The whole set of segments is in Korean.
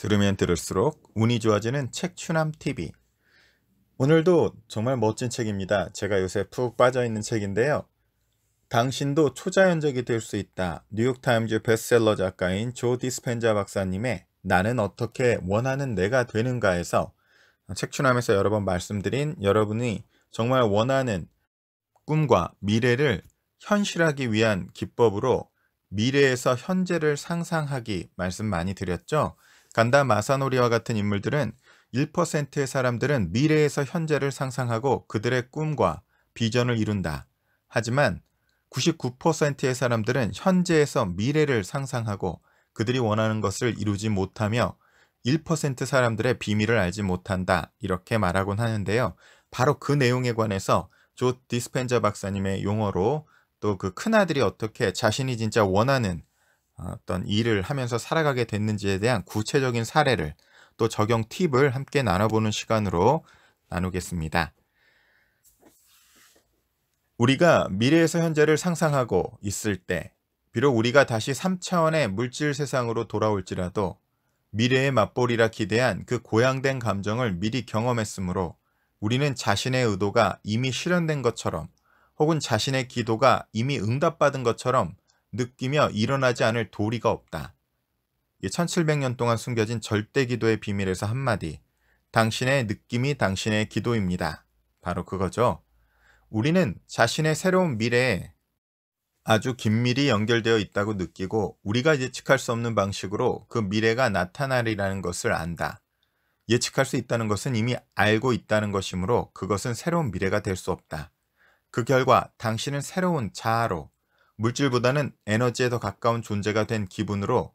들으면 들을수록 운이 좋아지는 책 추남 TV. 오늘도 정말 멋진 책입니다. 제가 요새 푹 빠져있는 책인데요. 당신도 초자연적이 될 수 있다. 뉴욕타임즈 베스트셀러 작가인 조 디스펜자 박사님의 나는 어떻게 원하는 내가 되는가에서 책 추남에서 여러 번 말씀드린 여러분이 정말 원하는 꿈과 미래를 현실하기 위한 기법으로 미래에서 현재를 상상하기 말씀 많이 드렸죠. 간다 마사노리와 같은 인물들은 1%의 사람들은 미래에서 현재를 상상하고 그들의 꿈과 비전을 이룬다. 하지만 99%의 사람들은 현재에서 미래를 상상하고 그들이 원하는 것을 이루지 못하며 1% 사람들의 비밀을 알지 못한다. 이렇게 말하곤 하는데요. 바로 그 내용에 관해서 조 디스펜저 박사님의 용어로 또 그 큰아들이 어떻게 자신이 진짜 원하는 어, 어떤 일을 하면서 살아가게 됐는지에 대한 구체적인 사례를 또 적용 팁을 함께 나눠보는 시간으로 나누겠습니다. 우리가 미래에서 현재를 상상하고 있을 때 비록 우리가 다시 3차원의 물질 세상으로 돌아올지라도 미래의 맞벌이라 기대한 그 고양된 감정을 미리 경험했으므로 우리는 자신의 의도가 이미 실현된 것처럼 혹은 자신의 기도가 이미 응답받은 것처럼 느끼며 일어나지 않을 도리가 없다. 1700년 동안 숨겨진 절대 기도의 비밀에서 한마디. 당신의 느낌이 당신의 기도입니다. 바로 그거죠. 우리는 자신의 새로운 미래에 아주 긴밀히 연결되어 있다고 느끼고 우리가 예측할 수 없는 방식으로 그 미래가 나타나리라는 것을 안다. 예측할 수 있다는 것은 이미 알고 있다는 것이므로 그것은 새로운 미래가 될 수 없다. 그 결과 당신은 새로운 자아로 물질보다는 에너지에 더 가까운 존재가 된 기분으로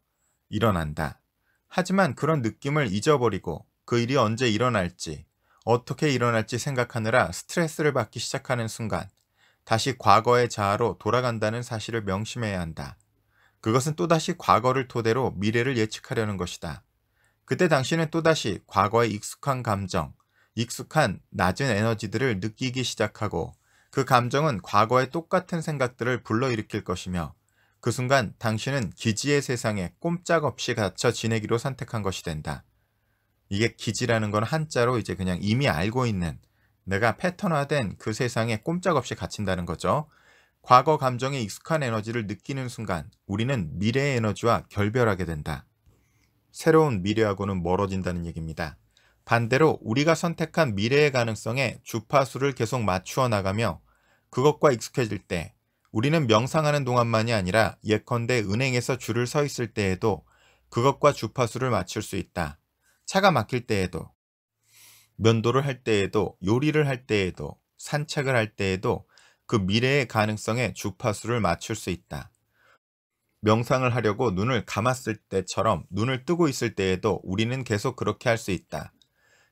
일어난다. 하지만 그런 느낌을 잊어버리고 그 일이 언제 일어날지, 어떻게 일어날지 생각하느라 스트레스를 받기 시작하는 순간 다시 과거의 자아로 돌아간다는 사실을 명심해야 한다. 그것은 또다시 과거를 토대로 미래를 예측하려는 것이다. 그때 당신은 또다시 과거의 익숙한 감정, 익숙한 낮은 에너지들을 느끼기 시작하고 그 감정은 과거의 똑같은 생각들을 불러일으킬 것이며 그 순간 당신은 기지의 세상에 꼼짝없이 갇혀 지내기로 선택한 것이 된다. 이게 기지라는 건 한자로 이제 그냥 이미 알고 있는 내가 패턴화된 그 세상에 꼼짝없이 갇힌다는 거죠. 과거 감정에 익숙한 에너지를 느끼는 순간 우리는 미래의 에너지와 결별하게 된다. 새로운 미래하고는 멀어진다는 얘기입니다. 반대로 우리가 선택한 미래의 가능성에 주파수를 계속 맞추어 나가며 그것과 익숙해질 때 우리는 명상하는 동안만이 아니라 예컨대 은행에서 줄을 서 있을 때에도 그것과 주파수를 맞출 수 있다. 차가 막힐 때에도, 면도를 할 때에도, 요리를 할 때에도, 산책을 할 때에도 그 미래의 가능성에 주파수를 맞출 수 있다. 명상을 하려고 눈을 감았을 때처럼 눈을 뜨고 있을 때에도 우리는 계속 그렇게 할 수 있다.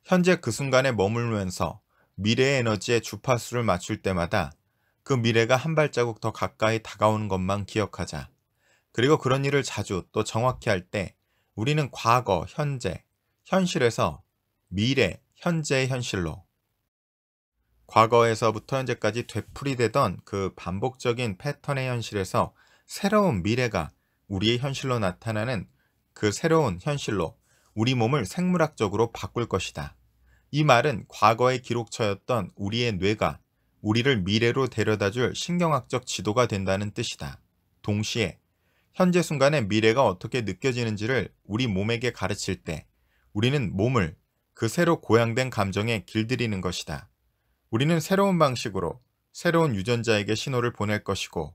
현재 그 순간에 머물면서 미래의 에너지에 주파수를 맞출 때마다 그 미래가 한 발자국 더 가까이 다가오는 것만 기억하자. 그리고 그런 일을 자주 또 정확히 할 때 우리는 과거, 현재, 현실에서 미래, 현재의 현실로 과거에서부터 현재까지 되풀이되던 그 반복적인 패턴의 현실에서 새로운 미래가 우리의 현실로 나타나는 그 새로운 현실로 우리 몸을 생물학적으로 바꿀 것이다. 이 말은 과거의 기록처였던 우리의 뇌가 우리를 미래로 데려다줄 신경학적 지도가 된다는 뜻이다. 동시에 현재 순간의 미래가 어떻게 느껴지는지를 우리 몸에게 가르칠 때 우리는 몸을 그 새로 고양된 감정에 길들이는 것이다. 우리는 새로운 방식으로 새로운 유전자에게 신호를 보낼 것이고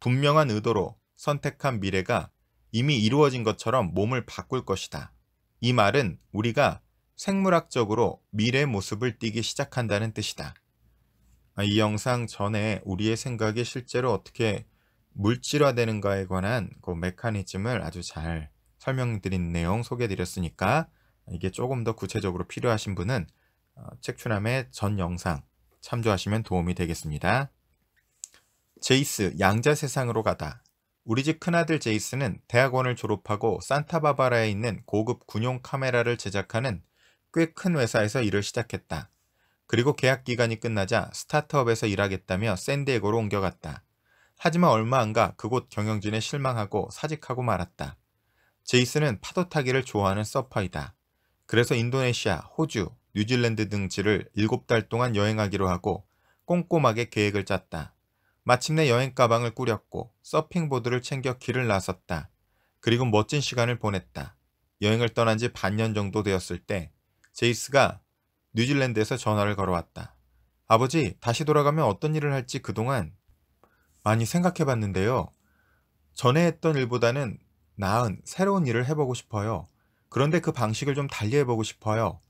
분명한 의도로 선택한 미래가 이미 이루어진 것처럼 몸을 바꿀 것이다. 이 말은 우리가 생물학적으로 미래 의 모습을 띠기 시작한다는 뜻이다. 아, 이 영상 전에 우리의 생각이 실제로 어떻게 물질화되는가에 관한 그 메커니즘을 아주 잘 설명드린 내용 소개드렸으니까 해 이게 조금 더 구체적으로 필요하신 분은 어, 책추남의 전 영상 참조하시면 도움이 되겠습니다. 제이스 양자 세상으로 가다 우리 집 큰아들 제이스는 대학원을 졸업하고 산타바바라에 있는 고급 군용 카메라를 제작하는 꽤 큰 회사에서 일을 시작했다. 그리고 계약 기간이 끝나자 스타트업에서 일하겠다며 샌디에고로 옮겨갔다. 하지만 얼마 안 가 그곳 경영진에 실망하고 사직하고 말았다. 제이슨은 파도 타기를 좋아하는 서퍼이다. 그래서 인도네시아, 호주, 뉴질랜드 등지를 7달 동안 여행하기로 하고 꼼꼼하게 계획을 짰다. 마침내 여행 가방을 꾸렸고 서핑보드를 챙겨 길을 나섰다. 그리고 멋진 시간을 보냈다. 여행을 떠난 지 반년 정도 되었을 때 제이스가 뉴질랜드에서 전화를 걸어왔다. 아버지, 다시 돌아가면 어떤 일을 할지 그동안 많이 생각해 봤는데요. 전에 했던 일보다는 나은 새로운 일을 해보고 싶어요. 그런데 그 방식을 좀 달리 해보고 싶어요.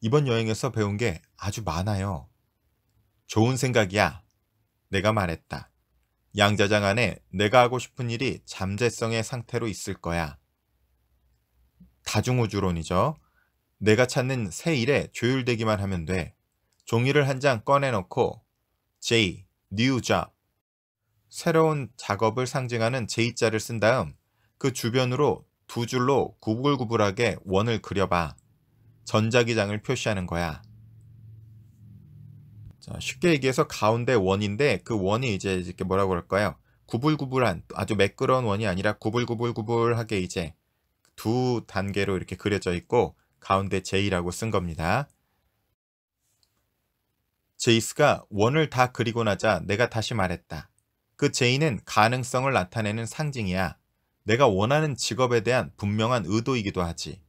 이번 여행에서 배운 게 아주 많아요. 좋은 생각이야. 내가 말했다. 양자장 안에 내가 하고 싶은 일이 잠재성의 상태로 있을 거야. 다중우주론이죠. 내가 찾는 새 일에 조율되기만 하면 돼. 종이를 한 장 꺼내놓고 J, New Job, 새로운 작업을 상징하는 J자를 쓴 다음 그 주변으로 두 줄로 구불구불하게 원을 그려봐. 전자기장을 표시하는 거야. 자, 쉽게 얘기해서 가운데 원인데 그 원이 이제 이렇게 뭐라고 그럴까요? 구불구불한 아주 매끄러운 원이 아니라 구불구불구불하게 이제 두 단계로 이렇게 그려져 있고 가운데 제이라고쓴 겁니다. 제이스가 원을 다 그리고 나자 내가 다시 말했다. 그제이는 가능성을 나타내는 상징이야. 내가 원하는 직업에 대한 분명한 의도이기도 하지.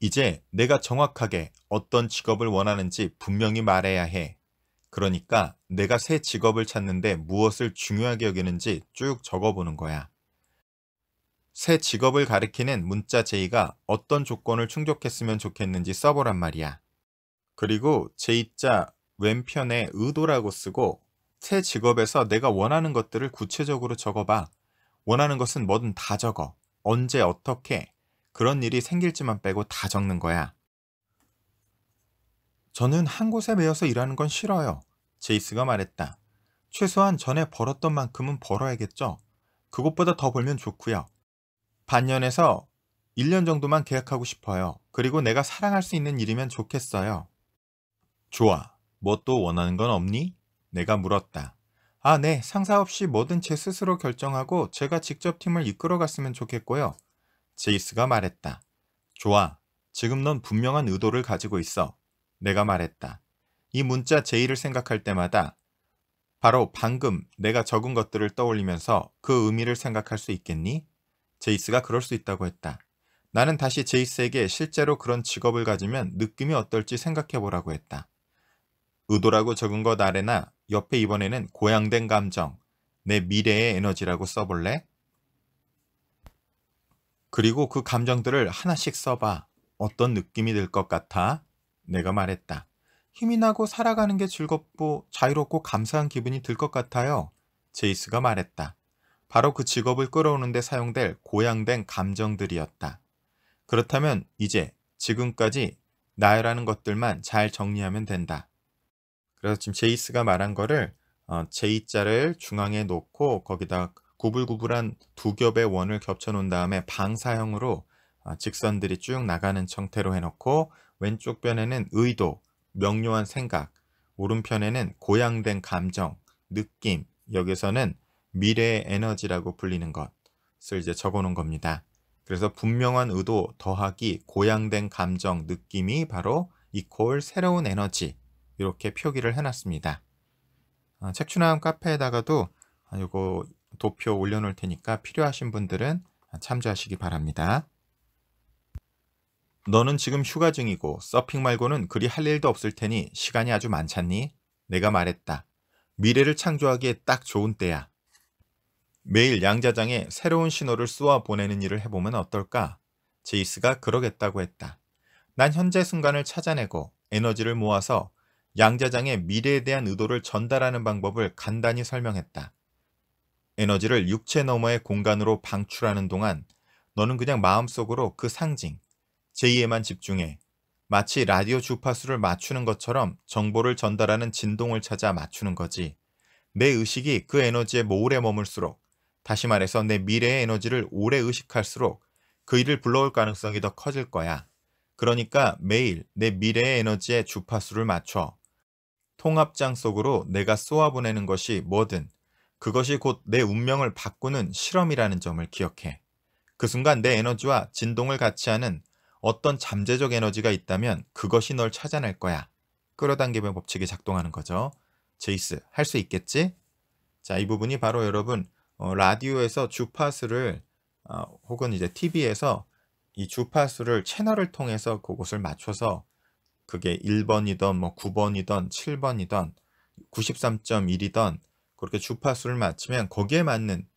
이제 내가 정확하게 어떤 직업을 원하는지 분명히 말해야 해. 그러니까 내가 새 직업을 찾는데 무엇을 중요하게 여기는지 쭉 적어보는 거야. 새 직업을 가리키는 문자 제의가 어떤 조건을 충족했으면 좋겠는지 써보란 말이야. 그리고 제의자 왼편에 의도라고 쓰고 새 직업에서 내가 원하는 것들을 구체적으로 적어봐. 원하는 것은 뭐든 다 적어. 언제 어떻게 그런 일이 생길지만 빼고 다 적는 거야. 저는 한 곳에 매여서 일하는 건 싫어요. 제이스가 말했다. 최소한 전에 벌었던 만큼은 벌어야겠죠. 그것보다 더 벌면 좋고요. 반년에서 1년 정도만 계약하고 싶어요. 그리고 내가 사랑할 수 있는 일이면 좋겠어요. 좋아. 뭐 또 원하는 건 없니? 내가 물었다. 아, 네. 상사 없이 뭐든 제 스스로 결정하고 제가 직접 팀을 이끌어갔으면 좋겠고요. 제이스가 말했다. 좋아. 지금 넌 분명한 의도를 가지고 있어. 내가 말했다. 이 문자 제의를 생각할 때마다 바로 방금 내가 적은 것들을 떠올리면서 그 의미를 생각할 수 있겠니? 제이스가 그럴 수 있다고 했다. 나는 다시 제이스에게 실제로 그런 직업을 가지면 느낌이 어떨지 생각해보라고 했다. 의도라고 적은 것 아래나 옆에 이번에는 고양된 감정, 내 미래의 에너지라고 써볼래? 그리고 그 감정들을 하나씩 써봐. 어떤 느낌이 들 것 같아? 내가 말했다. 힘이 나고 살아가는 게 즐겁고 자유롭고 감사한 기분이 들 것 같아요. 제이스가 말했다. 바로 그 직업을 끌어오는데 사용될 고양된 감정들이었다. 그렇다면 이제 지금까지 나열하는 것들만 잘 정리하면 된다. 그래서 지금 제이스가 말한 거를 어, 이자를 중앙에 놓고 거기다 구불구불한 두 겹의 원을 겹쳐 놓은 다음에 방사형으로 어, 직선들이 쭉 나가는 형태로 해놓고 왼쪽 변에는 의도, 명료한 생각, 오른편에는 고양된 감정, 느낌, 여기서는 미래의 에너지라고 불리는 것을 이제 적어놓은 겁니다. 그래서 분명한 의도 더하기 고양된 감정 느낌이 바로 이콜 새로운 에너지 이렇게 표기를 해놨습니다. 아, 책추나음 카페에다가도 이거 아, 도표 올려놓을 테니까 필요하신 분들은 참조하시기 바랍니다. 너는 지금 휴가 중이고 서핑 말고는 그리 할 일도 없을 테니 시간이 아주 많잖니? 내가 말했다. 미래를 창조하기에 딱 좋은 때야. 매일 양자장에 새로운 신호를 쏘아 보내는 일을 해보면 어떨까? 제이스가 그러겠다고 했다. 난 현재 순간을 찾아내고 에너지를 모아서 양자장의 미래에 대한 의도를 전달하는 방법을 간단히 설명했다. 에너지를 육체 너머의 공간으로 방출하는 동안 너는 그냥 마음속으로 그 상징, 제이에만 집중해. 마치 라디오 주파수를 맞추는 것처럼 정보를 전달하는 진동을 찾아 맞추는 거지. 내 의식이 그 에너지에 모래 머물수록 다시 말해서 내 미래의 에너지를 오래 의식할수록 그 일을 불러올 가능성이 더 커질 거야. 그러니까 매일 내 미래의 에너지의 주파수를 맞춰 통합장 속으로 내가 쏘아보내는 것이 뭐든 그것이 곧 내 운명을 바꾸는 실험이라는 점을 기억해. 그 순간 내 에너지와 진동을 같이 하는 어떤 잠재적 에너지가 있다면 그것이 널 찾아낼 거야. 끌어당김의 법칙이 작동하는 거죠. 제이스, 할 수 있겠지? 자, 이 부분이 바로 여러분 어, 라디오에서 주파수를 어, 혹은 이제 TV에서 이 주파수를 채널을 통해서 그곳을 맞춰서 그게 1번이던 뭐 9번이던 7번이던 93.1이던 그렇게 주파수를 맞추면 거기에 맞는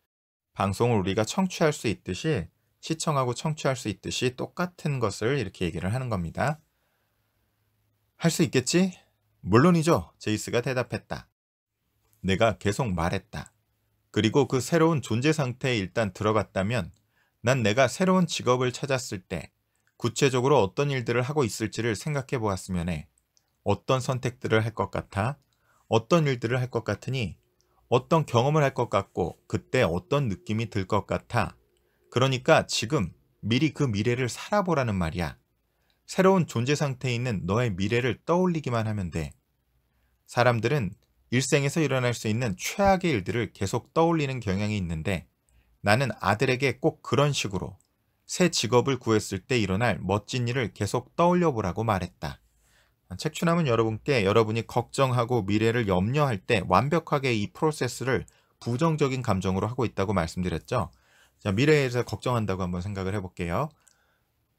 방송을 우리가 청취할 수 있듯이 시청하고 청취할 수 있듯이 똑같은 것을 이렇게 얘기를 하는 겁니다. 할 수 있겠지? 물론이죠. 제이스가 대답했다. 내가 계속 말했다. 그리고 그 새로운 존재 상태에 일단 들어갔다면 난 내가 새로운 직업을 찾았을 때 구체적으로 어떤 일들을 하고 있을지를 생각해 보았으면 해. 어떤 선택들을 할 것 같아? 어떤 일들을 할 것 같으니? 어떤 경험을 할 것 같고 그때 어떤 느낌이 들 것 같아? 그러니까 지금 미리 그 미래를 살아보라는 말이야. 새로운 존재 상태에 있는 너의 미래를 떠올리기만 하면 돼. 사람들은 일생에서 일어날 수 있는 최악의 일들을 계속 떠올리는 경향이 있는데 나는 아들에게 꼭 그런 식으로 새 직업을 구했을 때 일어날 멋진 일을 계속 떠올려 보라고 말했다. 책추남은 여러분께 여러분이 걱정하고 미래를 염려할 때 완벽하게 이 프로세스를 부정적인 감정으로 하고 있다고 말씀드렸죠. 자, 미래에서 대해 걱정한다고 한번 생각을 해볼게요.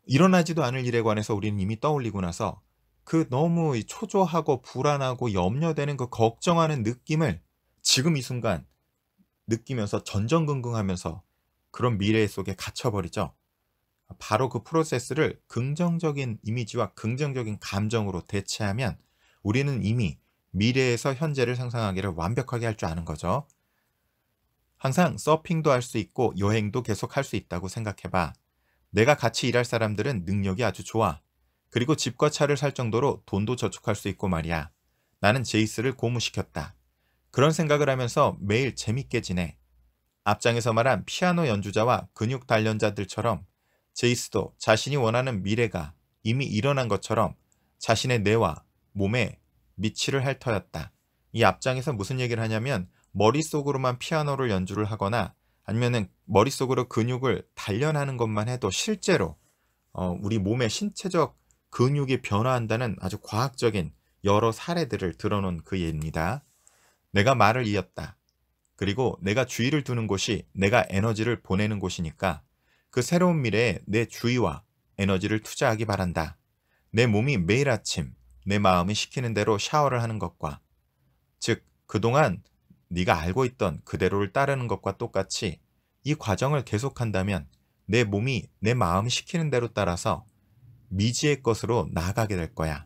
일어나지도 않을 일에 관해서 우리는 이미 떠올리고 나서 그 너무 초조하고 불안하고 염려되는 그 걱정하는 느낌을 지금 이 순간 느끼면서 전전긍긍하면서 그런 미래 속에 갇혀버리죠. 바로 그 프로세스를 긍정적인 이미지와 긍정적인 감정으로 대체하면 우리는 이미 미래에서 현재를 상상하기를 완벽하게 할 줄 아는 거죠. 항상 서핑도 할 수 있고 여행도 계속 할 수 있다고 생각해봐. 내가 같이 일할 사람들은 능력이 아주 좋아. 그리고 집과 차를 살 정도로 돈도 저축할 수 있고 말이야. 나는 제이스를 고무시켰다. 그런 생각을 하면서 매일 재밌게 지내. 앞장에서 말한 피아노 연주자와 근육 단련자들처럼 제이스도 자신이 원하는 미래가 이미 일어난 것처럼 자신의 뇌와 몸에 미치를 핥터였다. 이 앞장에서 무슨 얘기를 하냐면 머릿속으로만 피아노를 연주를 하거나 아니면은 머릿속으로 근육을 단련하는 것만 해도 실제로 어, 우리 몸의 신체적 근육이 변화한다는 아주 과학적인 여러 사례들을 들어놓은 그 예입니다. 내가 말을 이었다. 그리고 내가 주의를 두는 곳이 내가 에너지를 보내는 곳이니까 그 새로운 미래에 내 주의와 에너지를 투자하기 바란다. 내 몸이 매일 아침 내 마음이 시키는 대로 샤워를 하는 것과 즉 그동안 네가 알고 있던 그대로를 따르는 것과 똑같이 이 과정을 계속한다면 내 몸이 내 마음이 시키는 대로 따라서 미지의 것으로 나아가게 될 거야.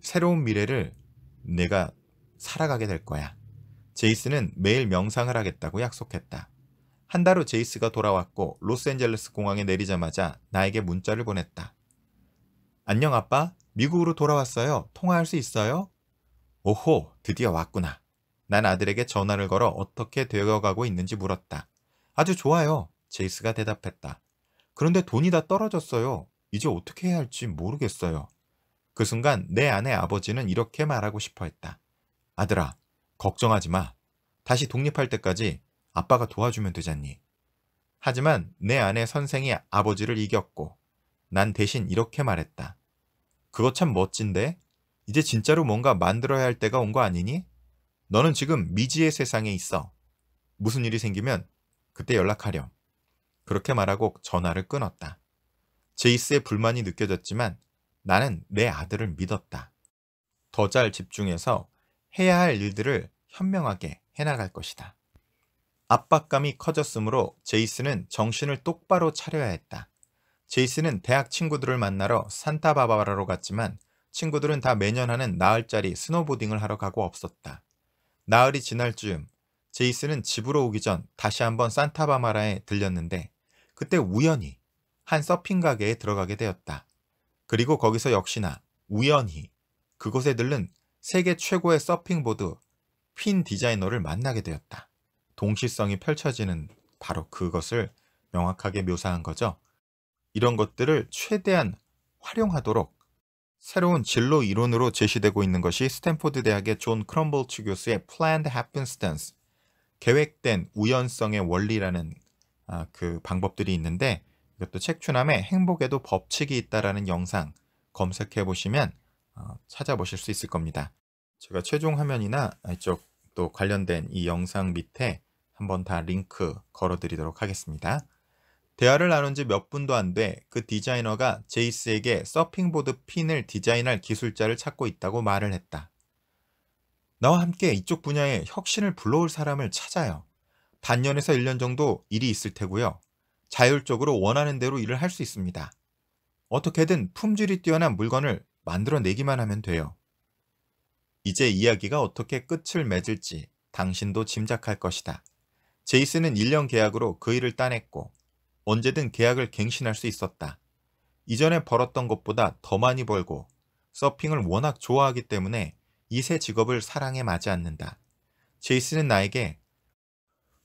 새로운 미래를 내가 살아가게 될 거야. 제이스는 매일 명상을 하겠다고 약속했다. 한 달 후 제이스가 돌아왔고 로스앤젤레스 공항에 내리자마자 나에게 문자를 보냈다. 안녕 아빠, 미국으로 돌아왔어요. 통화할 수 있어요? 오호, 드디어 왔구나. 난 아들에게 전화를 걸어 어떻게 되어가고 있는지 물었다. 아주 좋아요. 제이스가 대답했다. 그런데 돈이 다 떨어졌어요. 이제 어떻게 해야 할지 모르겠어요. 그 순간 내 아내 아버지는 이렇게 말하고 싶어 했다. 아들아, 걱정하지 마. 다시 독립할 때까지 아빠가 도와주면 되잖니. 하지만 내 아내 선생이 아버지를 이겼고 난 대신 이렇게 말했다. 그거 참 멋진데? 이제 진짜로 뭔가 만들어야 할 때가 온 거 아니니? 너는 지금 미지의 세상에 있어. 무슨 일이 생기면 그때 연락하렴. 그렇게 말하고 전화를 끊었다. 제이스의 불만이 느껴졌지만 나는 내 아들을 믿었다. 더 잘 집중해서 해야 할 일들을 현명하게 해나갈 것이다. 압박감이 커졌으므로 제이스는 정신을 똑바로 차려야 했다. 제이스는 대학 친구들을 만나러 산타바바라로 갔지만 친구들은 다 매년 하는 나흘짜리 스노보딩을 하러 가고 없었다. 나흘이 지날 즈음 제이스는 집으로 오기 전 다시 한번 산타바마라에 들렸는데 그때 우연히 한 서핑 가게에 들어가게 되었다. 그리고 거기서 역시나 우연히 그곳에 들른 세계 최고의 서핑보드 핀 디자이너를 만나게 되었다. 동시성이 펼쳐지는 바로 그것을 명확하게 묘사한 거죠. 이런 것들을 최대한 활용하도록 새로운 진로 이론으로 제시되고 있는 것이 스탠포드 대학의 존 크럼볼츠 교수의 Planned Happenstance, 계획된 우연성의 원리라는 아, 그 방법들이 있는데 이것도 책추남의 행복에도 법칙이 있다라는 영상 검색해 보시면 어, 찾아보실 수 있을 겁니다. 제가 최종 화면이나 이쪽 또 관련된 이 영상 밑에 한번 다 링크 걸어 드리도록 하겠습니다. 대화를 나눈 지 몇 분도 안 돼 그 디자이너가 제이스에게 서핑보드 핀을 디자인할 기술자를 찾고 있다고 말을 했다. 나와 함께 이쪽 분야에 혁신을 불러올 사람을 찾아요. 반년에서 1년 정도 일이 있을 테고요. 자율적으로 원하는 대로 일을 할 수 있습니다. 어떻게든 품질이 뛰어난 물건을 만들어내기만 하면 돼요. 이제 이야기가 어떻게 끝을 맺을지 당신도 짐작할 것이다. 제이슨은 1년 계약으로 그 일을 따냈고 언제든 계약을 갱신할 수 있었다. 이전에 벌었던 것보다 더 많이 벌고 서핑을 워낙 좋아하기 때문에 이 새 직업을 사랑에 맞지 않는다. 제이슨은 나에게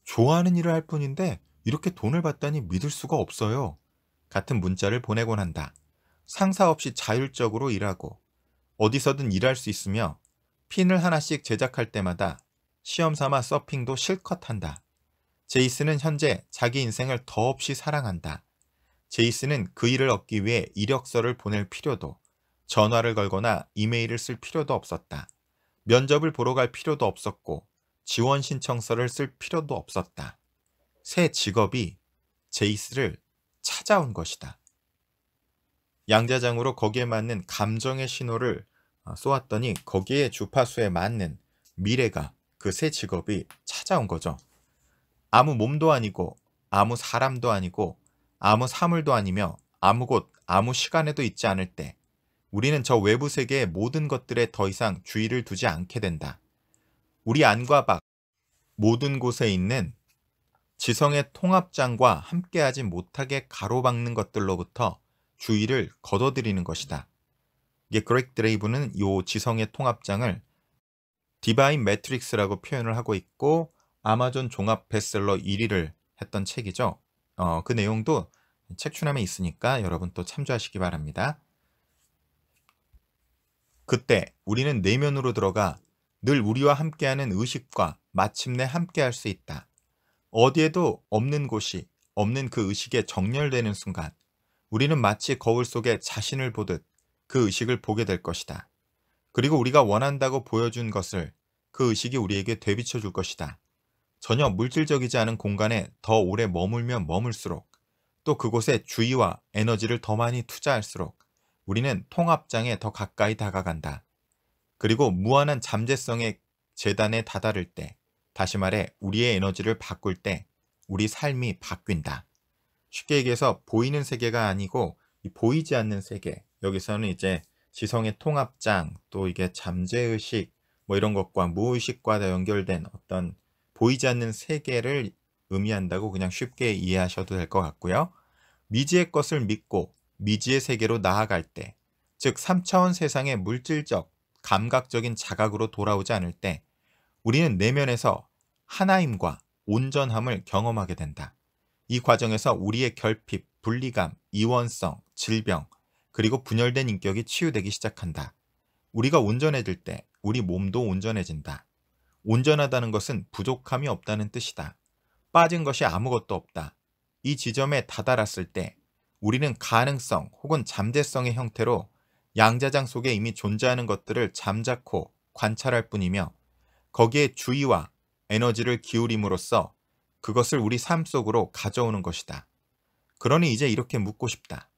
좋아하는 일을 할 뿐인데 이렇게 돈을 받다니 믿을 수가 없어요. 같은 문자를 보내곤 한다. 상사 없이 자율적으로 일하고 어디서든 일할 수 있으며 핀을 하나씩 제작할 때마다 시험 삼아 서핑도 실컷 한다. 제이스는 현재 자기 인생을 더없이 사랑한다. 제이스는 그 일을 얻기 위해 이력서를 보낼 필요도, 전화를 걸거나 이메일을 쓸 필요도 없었다. 면접을 보러 갈 필요도 없었고, 지원 신청서를 쓸 필요도 없었다. 새 직업이 제이스를 찾아온 것이다. 양자장으로 거기에 맞는 감정의 신호를 어, 쏘았더니 거기에 주파수에 맞는 미래가 그 새 직업이 찾아온 거죠. 아무 몸도 아니고 아무 사람도 아니고 아무 사물도 아니며 아무 곳 아무 시간에도 있지 않을 때 우리는 저 외부 세계의 모든 것들에 더 이상 주의를 두지 않게 된다. 우리 안과 밖 모든 곳에 있는 지성의 통합장과 함께하지 못하게 가로막는 것들로부터 주의를 거둬들이는 것이다. 이게 그렉 드레이브는 이 지성의 통합장을 디바인 매트릭스라고 표현을 하고 있고 아마존 종합 베스셀러 1위를 했던 책이죠. 어, 그 내용도 책 추남에 있으니까 여러분 또 참조하시기 바랍니다. 그때 우리는 내면으로 들어가 늘 우리와 함께하는 의식과 마침내 함께할 수 있다. 어디에도 없는 곳이 없는 그 의식에 정렬되는 순간 우리는 마치 거울 속에 자신을 보듯 그 의식을 보게 될 것이다. 그리고 우리가 원한다고 보여준 것을 그 의식이 우리에게 되비쳐 줄 것이다. 전혀 물질적이지 않은 공간에 더 오래 머물면 머물수록 또 그곳에 주의와 에너지를 더 많이 투자할수록 우리는 통합장에 더 가까이 다가간다. 그리고 무한한 잠재성의 재단에 다다를 때 다시 말해 우리의 에너지를 바꿀 때 우리 삶이 바뀐다. 쉽게 얘기해서 보이는 세계가 아니고 보이지 않는 세계 여기서는 이제 지성의 통합장 또 이게 잠재의식 뭐 이런 것과 무의식과 다 연결된 어떤 보이지 않는 세계를 의미한다고 그냥 쉽게 이해하셔도 될 것 같고요. 미지의 것을 믿고 미지의 세계로 나아갈 때, 즉 3차원 세상의 물질적, 감각적인 자각으로 돌아오지 않을 때 우리는 내면에서 하나임과 온전함을 경험하게 된다. 이 과정에서 우리의 결핍, 분리감, 이원성, 질병, 그리고 분열된 인격이 치유되기 시작한다. 우리가 온전해질 때 우리 몸도 온전해진다. 온전하다는 것은 부족함이 없다는 뜻이다. 빠진 것이 아무것도 없다. 이 지점에 다다랐을 때 우리는 가능성 혹은 잠재성의 형태로 양자장 속에 이미 존재하는 것들을 잠자코 관찰할 뿐이며 거기에 주의와 에너지를 기울임으로써 그것을 우리 삶 속으로 가져오는 것이다. 그러니 이제 이렇게 묻고 싶다.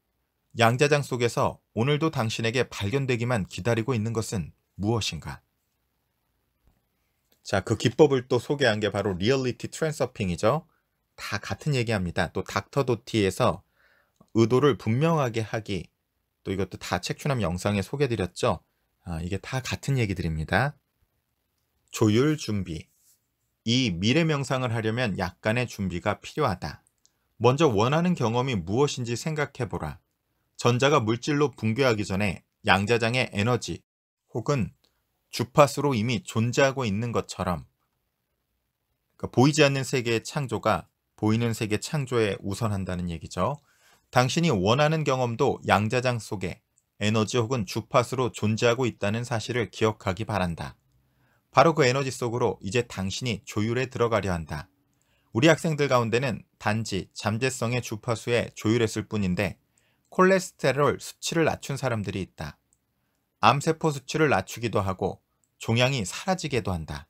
양자장 속에서 오늘도 당신에게 발견되기만 기다리고 있는 것은 무엇인가? 자, 그 기법을 또 소개한 게 바로 리얼리티 트랜서핑이죠. 다 같은 얘기합니다. 또 닥터 도티에서 의도를 분명하게 하기 또 이것도 다 책추남 영상에 소개드렸죠. 아, 이게 다 같은 얘기들입니다. 조율 준비. 이 미래 명상을 하려면 약간의 준비가 필요하다. 먼저 원하는 경험이 무엇인지 생각해보라. 전자가 물질로 붕괴하기 전에 양자장의 에너지 혹은 주파수로 이미 존재하고 있는 것처럼 그러니까 보이지 않는 세계의 창조가 보이는 세계 창조에 우선한다는 얘기죠. 당신이 원하는 경험도 양자장 속에 에너지 혹은 주파수로 존재하고 있다는 사실을 기억하기 바란다. 바로 그 에너지 속으로 이제 당신이 조율에 들어가려 한다. 우리 학생들 가운데는 단지 잠재성의 주파수에 조율했을 뿐인데 콜레스테롤 수치를 낮춘 사람들이 있다. 암세포 수치를 낮추기도 하고 종양이 사라지기도 한다.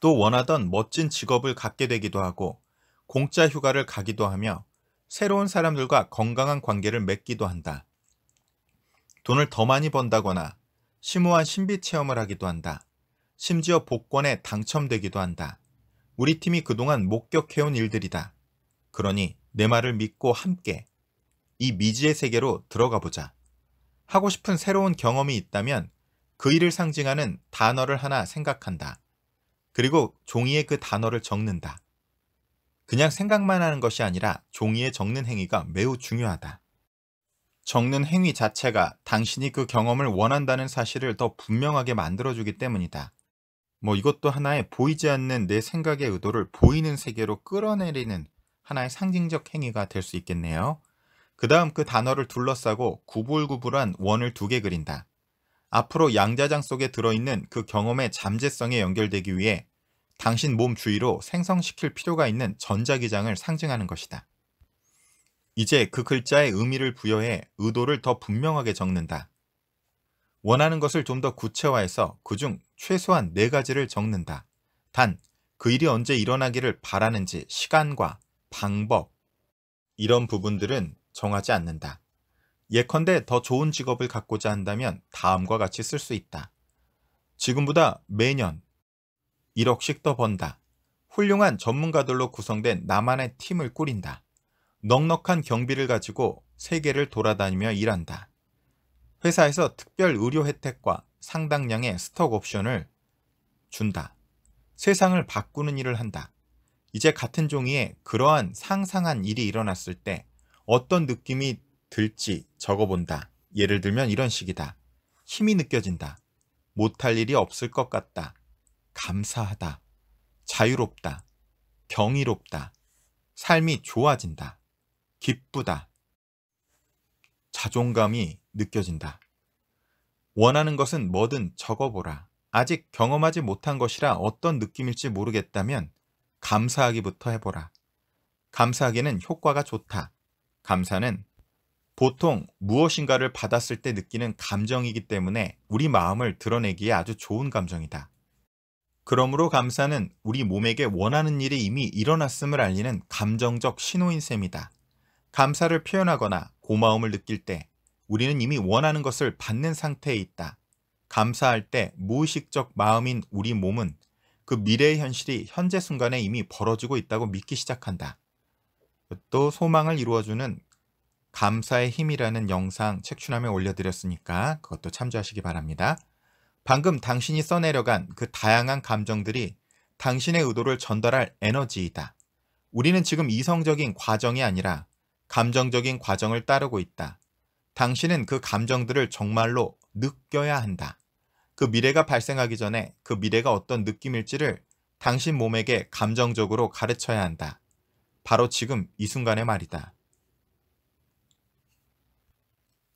또 원하던 멋진 직업을 갖게 되기도 하고 공짜 휴가를 가기도 하며 새로운 사람들과 건강한 관계를 맺기도 한다. 돈을 더 많이 번다거나 심오한 신비 체험을 하기도 한다. 심지어 복권에 당첨되기도 한다. 우리 팀이 그동안 목격해온 일들이다. 그러니 내 말을 믿고 함께 이 미지의 세계로 들어가 보자. 하고 싶은 새로운 경험이 있다면 그 일을 상징하는 단어를 하나 생각한다. 그리고 종이에 그 단어를 적는다. 그냥 생각만 하는 것이 아니라 종이에 적는 행위가 매우 중요하다. 적는 행위 자체가 당신이 그 경험을 원한다는 사실을 더 분명하게 만들어주기 때문이다. 뭐 이것도 하나의 보이지 않는 내 생각의 의도를 보이는 세계로 끌어내리는 하나의 상징적 행위가 될 수 있겠네요. 그 다음 그 단어를 둘러싸고 구불구불한 원을 두 개 그린다. 앞으로 양자장 속에 들어있는 그 경험의 잠재성에 연결되기 위해 당신 몸 주위로 생성시킬 필요가 있는 전자기장을 상징하는 것이다. 이제 그 글자의 의미를 부여해 의도를 더 분명하게 적는다. 원하는 것을 좀 더 구체화해서 그 중 최소한 4가지를 적는다. 단, 그 일이 언제 일어나기를 바라는지 시간과 방법, 이런 부분들은 정하지 않는다. 예컨대 더 좋은 직업을 갖고자 한다면 다음과 같이 쓸 수 있다. 지금보다 매년 1억씩 더 번다. 훌륭한 전문가들로 구성된 나만의 팀을 꾸린다. 넉넉한 경비를 가지고 세계를 돌아다니며 일한다. 회사에서 특별 의료 혜택과 상당량의 스톡 옵션을 준다. 세상을 바꾸는 일을 한다. 이제 같은 종이에 그러한 상상한 일이 일어났을 때 어떤 느낌이 들지 적어본다. 예를 들면 이런 식이다. 힘이 느껴진다. 못할 일이 없을 것 같다. 감사하다. 자유롭다. 경이롭다. 삶이 좋아진다. 기쁘다. 자존감이 느껴진다. 원하는 것은 뭐든 적어보라. 아직 경험하지 못한 것이라 어떤 느낌일지 모르겠다면 감사하기부터 해보라. 감사하기는 효과가 좋다. 감사는 보통 무엇인가를 받았을 때 느끼는 감정이기 때문에 우리 마음을 드러내기에 아주 좋은 감정이다. 그러므로 감사는 우리 몸에게 원하는 일이 이미 일어났음을 알리는 감정적 신호인 셈이다. 감사를 표현하거나 고마움을 느낄 때 우리는 이미 원하는 것을 받는 상태에 있다. 감사할 때 무의식적 마음인 우리 몸은 그 미래의 현실이 현재 순간에 이미 벌어지고 있다고 믿기 시작한다. 또 소망을 이루어주는 감사의 힘이라는 영상 책추남에 올려드렸으니까 그것도 참조하시기 바랍니다. 방금 당신이 써내려간 그 다양한 감정들이 당신의 의도를 전달할 에너지이다. 우리는 지금 이성적인 과정이 아니라 감정적인 과정을 따르고 있다. 당신은 그 감정들을 정말로 느껴야 한다. 그 미래가 발생하기 전에 그 미래가 어떤 느낌일지를 당신 몸에게 감정적으로 가르쳐야 한다. 바로 지금 이 순간의 말이다.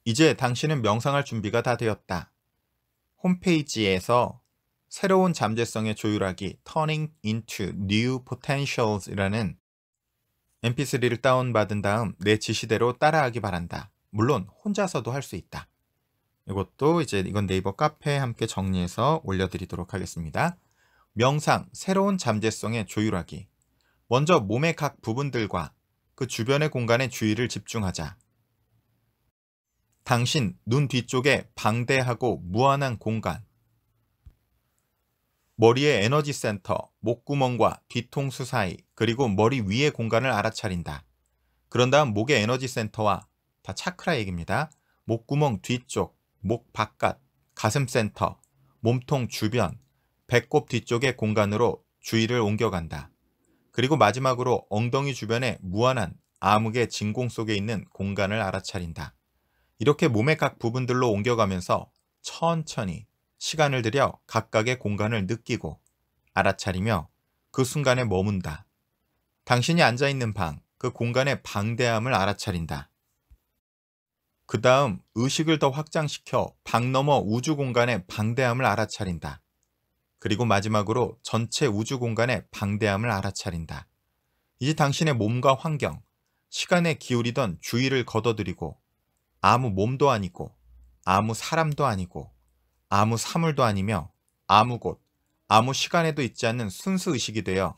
이제 당신은 명상할 준비가 다 되었다. 홈페이지에서 새로운 잠재성의 조율하기 Turning into New Potentials 이라는 mp3를 다운받은 다음 내 지시대로 따라하기 바란다. 물론 혼자서도 할 수 있다. 이것도 이제 이건 네이버 카페에 함께 정리해서 올려드리도록 하겠습니다. 명상, 새로운 잠재성의 조율하기. 먼저 몸의 각 부분들과 그 주변의 공간에 주의를 집중하자. 당신 눈 뒤쪽에 방대하고 무한한 공간. 머리의 에너지 센터, 목구멍과 뒤통수 사이, 그리고 머리 위의 공간을 알아차린다. 그런 다음 목의 에너지 센터와 다 차크라 얘기입니다. 목구멍 뒤쪽, 목 바깥, 가슴 센터, 몸통 주변, 배꼽 뒤쪽의 공간으로 주위를 옮겨간다. 그리고 마지막으로 엉덩이 주변의 무한한 암흑의 진공 속에 있는 공간을 알아차린다. 이렇게 몸의 각 부분들로 옮겨가면서 천천히 시간을 들여 각각의 공간을 느끼고 알아차리며 그 순간에 머문다. 당신이 앉아있는 방, 그 공간의 방대함을 알아차린다. 그 다음 의식을 더 확장시켜 방 너머 우주 공간의 방대함을 알아차린다. 그리고 마지막으로 전체 우주 공간의 방대함을 알아차린다. 이제 당신의 몸과 환경, 시간에 기울이던 주의를 걷어들이고 아무 몸도 아니고 아무 사람도 아니고 아무 사물도 아니며 아무 곳, 아무 시간에도 있지 않는 순수 의식이 되어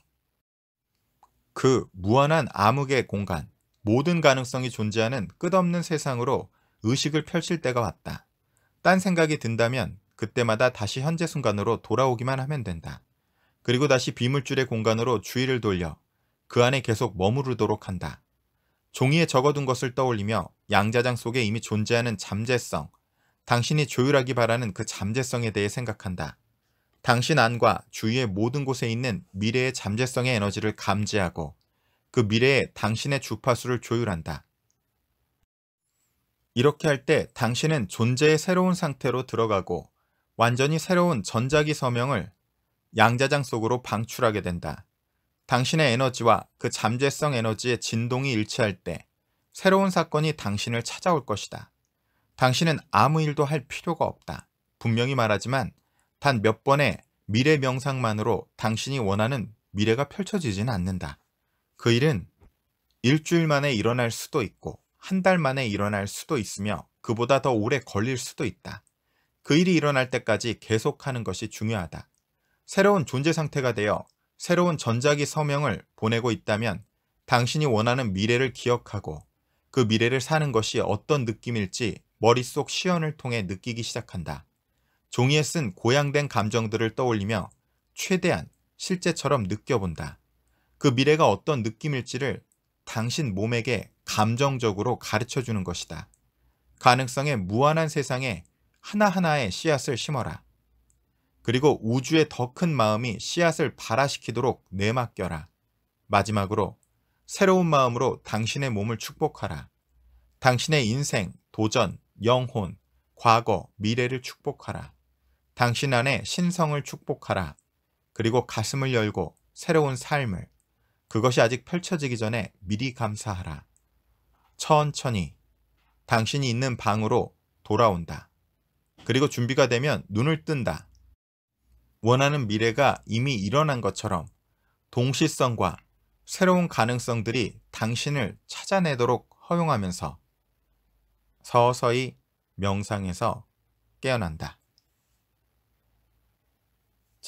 그 무한한 암흑의 공간, 모든 가능성이 존재하는 끝없는 세상으로 의식을 펼칠 때가 왔다. 딴 생각이 든다면 그때마다 다시 현재 순간으로 돌아오기만 하면 된다. 그리고 다시 비물줄의 공간으로 주위를 돌려 그 안에 계속 머무르도록 한다. 종이에 적어둔 것을 떠올리며 양자장 속에 이미 존재하는 잠재성, 당신이 조율하기 바라는 그 잠재성에 대해 생각한다. 당신 안과 주위의 모든 곳에 있는 미래의 잠재성의 에너지를 감지하고 그 미래에 당신의 주파수를 조율한다. 이렇게 할 때 당신은 존재의 새로운 상태로 들어가고 완전히 새로운 전자기 서명을 양자장 속으로 방출하게 된다. 당신의 에너지와 그 잠재성 에너지의 진동이 일치할 때 새로운 사건이 당신을 찾아올 것이다. 당신은 아무 일도 할 필요가 없다. 분명히 말하지만 단 몇 번의 미래 명상만으로 당신이 원하는 미래가 펼쳐지진 않는다. 그 일은 일주일 만에 일어날 수도 있고 한달 만에 일어날 수도 있으며 그보다 더 오래 걸릴 수도 있다. 그 일이 일어날 때까지 계속하는 것이 중요하다. 새로운 존재 상태가 되어 새로운 전자기 서명을 보내고 있다면 당신이 원하는 미래를 기억하고 그 미래를 사는 것이 어떤 느낌일지 머릿속 시연을 통해 느끼기 시작한다. 종이에 쓴 고양된 감정들을 떠올리며 최대한 실제처럼 느껴본다. 그 미래가 어떤 느낌일지를 당신 몸에게 감정적으로 가르쳐 주는 것이다. 가능성의 무한한 세상에 하나하나의 씨앗을 심어라. 그리고 우주의 더 큰 마음이 씨앗을 발화시키도록 내맡겨라. 마지막으로 새로운 마음으로 당신의 몸을 축복하라. 당신의 인생, 도전, 영혼, 과거, 미래를 축복하라. 당신 안에 신성을 축복하라. 그리고 가슴을 열고 새로운 삶을 그것이 아직 펼쳐지기 전에 미리 감사하라. 천천히 당신이 있는 방으로 돌아온다. 그리고 준비가 되면 눈을 뜬다. 원하는 미래가 이미 일어난 것처럼 동시성과 새로운 가능성들이 당신을 찾아내도록 허용하면서 서서히 명상에서 깨어난다.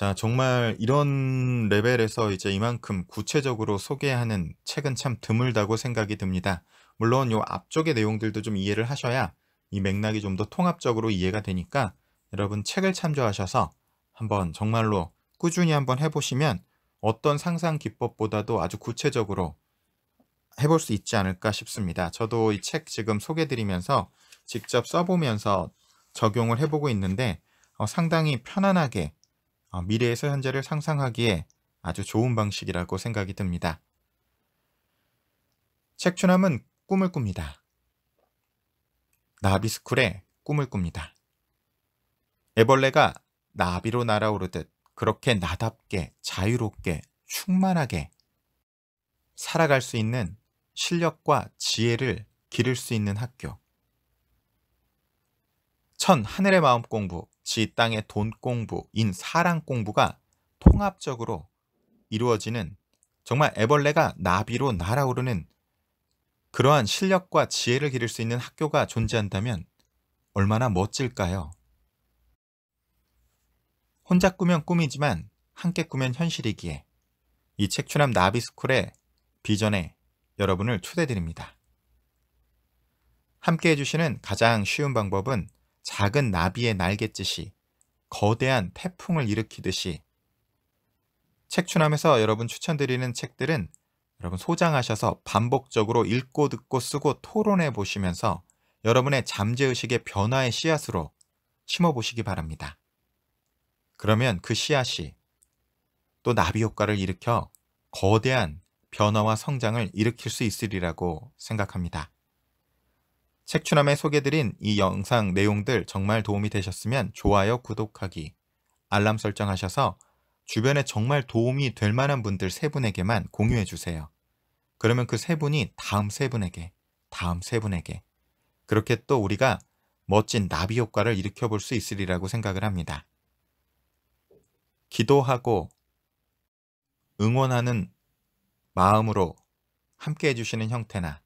자, 정말 이런 레벨에서 이제 이만큼 구체적으로 소개하는 책은 참 드물다고 생각이 듭니다. 물론 요 앞쪽의 내용들도 좀 이해를 하셔야 이 맥락이 좀 더 통합적으로 이해가 되니까 여러분 책을 참조하셔서 한번 정말로 꾸준히 한번 해보시면 어떤 상상 기법보다도 아주 구체적으로 해볼 수 있지 않을까 싶습니다. 저도 이 책 지금 소개드리면서 직접 써보면서 적용을 해보고 있는데 어, 상당히 편안하게 어, 미래에서 현재를 상상하기에 아주 좋은 방식이라고 생각이 듭니다. 책추남은 꿈을 꿉니다. 나비스쿨의 꿈을 꿉니다. 애벌레가 나비로 날아오르듯 그렇게 나답게 자유롭게 충만하게 살아갈 수 있는 실력과 지혜를 기를 수 있는 학교. 천 하늘의 마음 공부 지 땅의 돈 공부인 사랑 공부가 통합적으로 이루어지는 정말 애벌레가 나비로 날아오르는 그러한 실력과 지혜를 기를 수 있는 학교가 존재한다면 얼마나 멋질까요? 혼자 꾸면 꿈이지만 함께 꾸면 현실이기에 이 책추남 나비스쿨의 비전에 여러분을 초대드립니다. 함께 해주시는 가장 쉬운 방법은 작은 나비의 날갯짓이 거대한 태풍을 일으키듯이 책추남에서 여러분 추천드리는 책들은 여러분 소장하셔서 반복적으로 읽고 듣고 쓰고 토론해 보시면서 여러분의 잠재의식의 변화의 씨앗으로 심어 보시기 바랍니다. 그러면 그 씨앗이 또 나비 효과를 일으켜 거대한 변화와 성장을 일으킬 수 있으리라고 생각합니다. 책추남에 소개드린 이 영상 내용들 정말 도움이 되셨으면 좋아요, 구독하기, 알람 설정하셔서 주변에 정말 도움이 될 만한 분들 세 분에게만 공유해 주세요. 그러면 그 세 분이 다음 세 분에게, 다음 세 분에게 그렇게 또 우리가 멋진 나비 효과를 일으켜 볼 수 있으리라고 생각을 합니다. 기도하고 응원하는 마음으로 함께 해주시는 형태나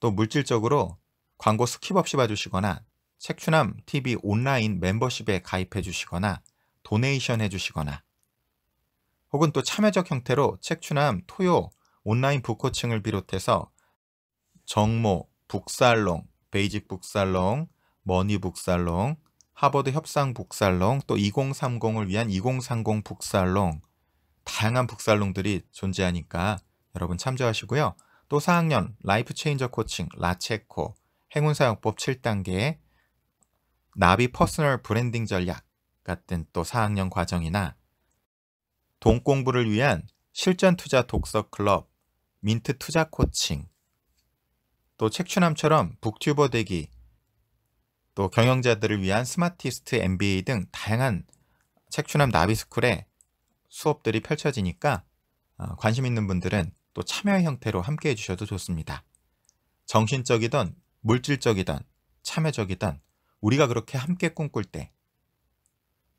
또 물질적으로 광고 스킵 없이 봐주시거나 책추남 TV 온라인 멤버십에 가입해 주시거나 도네이션 해 주시거나 혹은 또 참여적 형태로 책추남 토요 온라인 북코칭을 비롯해서 정모, 북살롱, 베이직 북살롱, 머니 북살롱, 하버드 협상 북살롱, 또 2030을 위한 2030 북살롱 다양한 북살롱들이 존재하니까 여러분 참조하시고요. 또 4학년 라이프 체인저 코칭, 라체코, 행운사용법 7단계의 나비 퍼스널 브랜딩 전략 같은 또 4학년 과정이나 돈 공부를 위한 실전 투자 독서 클럽, 민트 투자 코칭, 또 책추남처럼 북튜버 되기, 또 경영자들을 위한 스마티스트 MBA 등 다양한 책추남 나비스쿨의 수업들이 펼쳐지니까 어, 관심 있는 분들은 또 참여 형태로 함께 해주셔도 좋습니다. 정신적이던 물질적이든 참여적이든 우리가 그렇게 함께 꿈꿀 때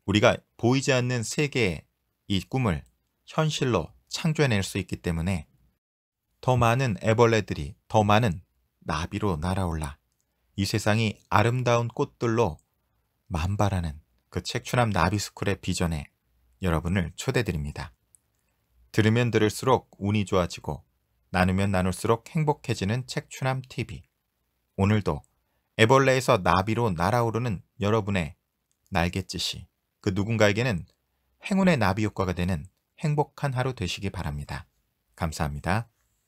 우리가 보이지 않는 세계의 이 꿈을 현실로 창조해낼 수 있기 때문에 더 많은 애벌레들이 더 많은 나비로 날아올라 이 세상이 아름다운 꽃들로 만발하는 그 책추남 나비스쿨의 비전에 여러분을 초대드립니다. 들으면 들을수록 운이 좋아지고 나누면 나눌수록 행복해지는 책추남 TV 오늘도 애벌레에서 나비로 날아오르는 여러분의 날갯짓이 그 누군가에게는 행운의 나비 효과가 되는 행복한 하루 되시기 바랍니다. 감사합니다.